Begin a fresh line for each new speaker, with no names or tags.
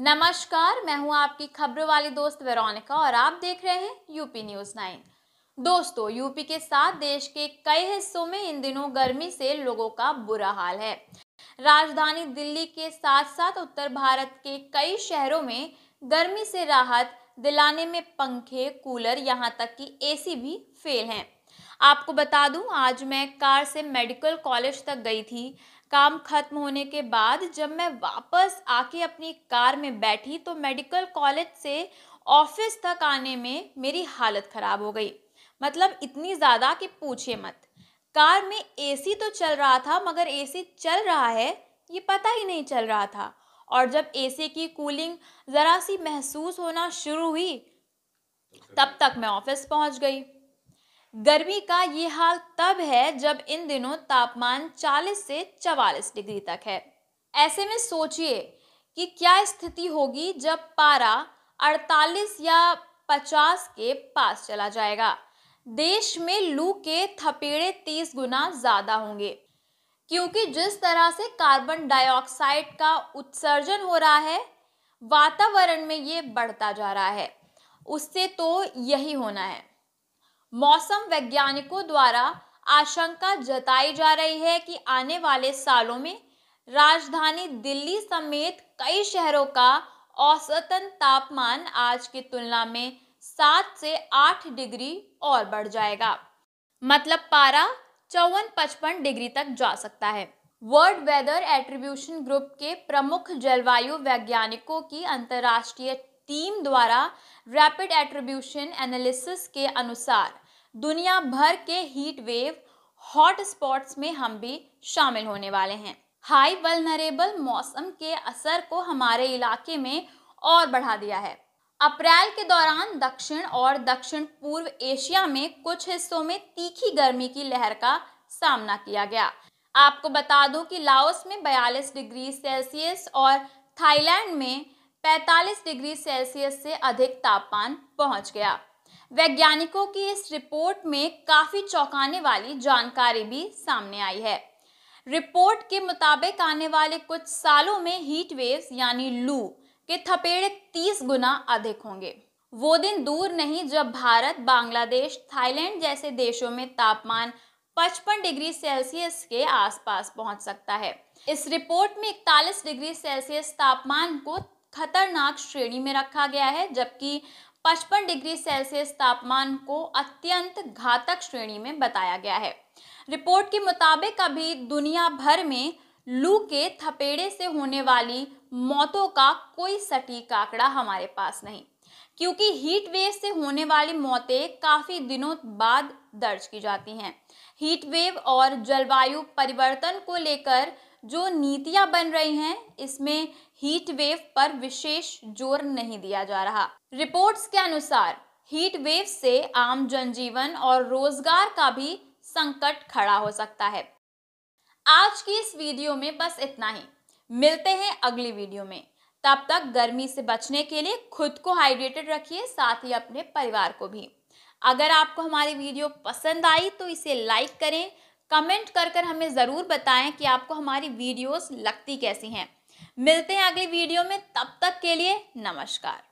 नमस्कार मैं हूं आपकी खबरों वाली दोस्त वेरोनिका और आप देख रहे हैं यूपी न्यूज नाइन दोस्तों यूपी के साथ देश के कई हिस्सों में इन दिनों गर्मी से लोगों का बुरा हाल है राजधानी दिल्ली के साथ साथ उत्तर भारत के कई शहरों में गर्मी से राहत दिलाने में पंखे कूलर यहाँ तक कि एसी भी फेल हैं आपको बता दूं आज मैं कार से मेडिकल कॉलेज तक गई थी काम खत्म होने के बाद जब मैं वापस आके अपनी कार में बैठी तो मेडिकल कॉलेज से ऑफिस तक आने में मेरी हालत ख़राब हो गई मतलब इतनी ज़्यादा कि पूछे मत कार में एसी तो चल रहा था मगर एसी चल रहा है ये पता ही नहीं चल रहा था और जब एसी की कूलिंग ज़रा सी महसूस होना शुरू हुई तब तक मैं ऑफिस पहुंच गई गर्मी का ये हाल तब है जब इन दिनों तापमान 40 से 44 डिग्री तक है ऐसे में सोचिए कि क्या स्थिति होगी जब पारा 48 या 50 के पास चला जाएगा देश में लू के थपेड़े तीस गुना ज़्यादा होंगे क्योंकि जिस तरह से कार्बन डाइऑक्साइड का उत्सर्जन हो रहा है वातावरण में ये बढ़ता जा रहा है उससे तो यही होना है मौसम वैज्ञानिकों द्वारा आशंका जताई जा रही है कि आने वाले सालों में राजधानी दिल्ली समेत कई शहरों का औसतन तापमान आज की तुलना में सात से आठ डिग्री और बढ़ जाएगा मतलब पारा चौवन पचपन डिग्री तक जा सकता है वर्ल्ड वेदर एट्रीब्यूशन ग्रुप के प्रमुख जलवायु वैज्ञानिकों की अंतर्राष्ट्रीय टीम द्वारा रैपिड एट्रीब्यूशन एनालिसिस के अनुसार दुनिया भर के हीट वेव हॉट स्पॉट्स में हम भी शामिल होने वाले हैं हाई वलनरेबल मौसम के असर को हमारे इलाके में और बढ़ा दिया है अप्रैल के दौरान दक्षिण और दक्षिण पूर्व एशिया में कुछ हिस्सों में तीखी गर्मी की लहर का सामना किया गया आपको बता दूं कि लाओस में 42 डिग्री सेल्सियस और थाईलैंड में 45 डिग्री सेल्सियस से अधिक तापमान पहुंच गया वैज्ञानिकों की इस रिपोर्ट में काफ़ी चौंकाने वाली जानकारी भी सामने आई है रिपोर्ट के मुताबिक आने वाले कुछ सालों में हीट वेव्स यानी लू के थपेड़े 30 गुना अधिक होंगे वो दिन दूर नहीं जब भारत बांग्लादेश थाईलैंड जैसे देशों में तापमान 55 डिग्री सेल्सियस के आसपास पहुंच सकता है इस रिपोर्ट में 41 डिग्री सेल्सियस तापमान को खतरनाक श्रेणी में रखा गया है जबकि 55 डिग्री सेल्सियस तापमान को अत्यंत घातक श्रेणी में बताया गया है रिपोर्ट के मुताबिक अभी दुनिया भर में लू के थपेड़े से होने वाली मौतों का कोई सटीक आंकड़ा हमारे पास नहीं क्योंकि हीट वेव से होने वाली मौतें काफ़ी दिनों बाद दर्ज की जाती हैं हीट वेव और जलवायु परिवर्तन को लेकर जो नीतियां बन रही हैं इसमें हीट वेव पर विशेष जोर नहीं दिया जा रहा रिपोर्ट्स के अनुसार हीट वेव से आम जनजीवन और रोजगार का भी संकट खड़ा हो सकता है आज की इस वीडियो में बस इतना ही मिलते हैं अगली वीडियो में तब तक गर्मी से बचने के लिए खुद को हाइड्रेटेड रखिए साथ ही अपने परिवार को भी अगर आपको हमारी वीडियो पसंद आई तो इसे लाइक करें कमेंट कर कर हमें ज़रूर बताएं कि आपको हमारी वीडियोस लगती कैसी हैं मिलते हैं अगली वीडियो में तब तक के लिए नमस्कार